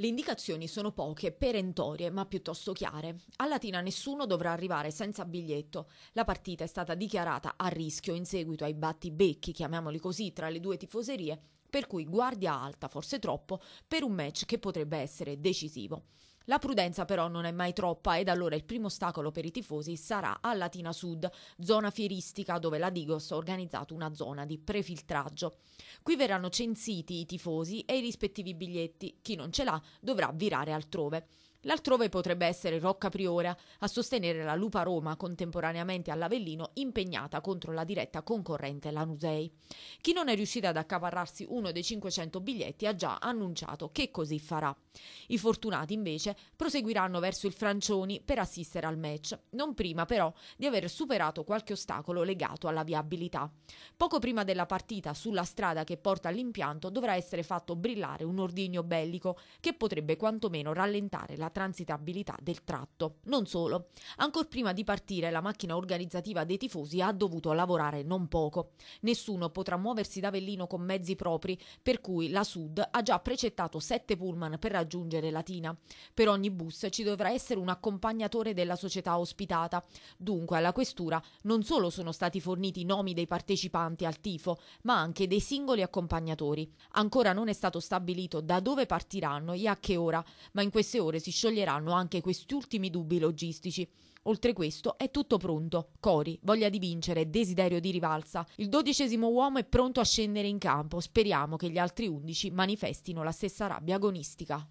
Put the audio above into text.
Le indicazioni sono poche, perentorie, ma piuttosto chiare. A Latina nessuno dovrà arrivare senza biglietto. La partita è stata dichiarata a rischio in seguito ai battibecchi, chiamiamoli così, tra le due tifoserie, per cui guardia alta, forse troppo, per un match che potrebbe essere decisivo. La prudenza però non è mai troppa ed allora il primo ostacolo per i tifosi sarà a Latina Sud, zona fieristica dove la Digos ha organizzato una zona di prefiltraggio. Qui verranno censiti i tifosi e i rispettivi biglietti, chi non ce l'ha dovrà virare altrove. L'altrove potrebbe essere Rocca Priora a sostenere la Lupa Roma contemporaneamente all'Avellino impegnata contro la diretta concorrente Lanusei. Chi non è riuscito ad accaparrarsi uno dei 500 biglietti ha già annunciato che così farà. I fortunati invece proseguiranno verso il Francioni per assistere al match, non prima però di aver superato qualche ostacolo legato alla viabilità. Poco prima della partita sulla strada che porta all'impianto dovrà essere fatto brillare un ordigno bellico che potrebbe quantomeno rallentare la della transitabilità del tratto. Non solo, ancor prima di partire la macchina organizzativa dei tifosi ha dovuto lavorare non poco. Nessuno potrà muoversi da Avellino con mezzi propri, per cui la Sud ha già precettato sette pullman per raggiungere Latina. Per ogni bus ci dovrà essere un accompagnatore della società ospitata. Dunque alla questura non solo sono stati forniti i nomi dei partecipanti al tifo, ma anche dei singoli accompagnatori. Ancora non è stato stabilito da dove partiranno e a che ora, ma in queste ore si scioglieranno anche questi ultimi dubbi logistici. Oltre questo è tutto pronto. Cori, voglia di vincere, desiderio di rivalsa. Il dodicesimo uomo è pronto a scendere in campo. Speriamo che gli altri undici manifestino la stessa rabbia agonistica.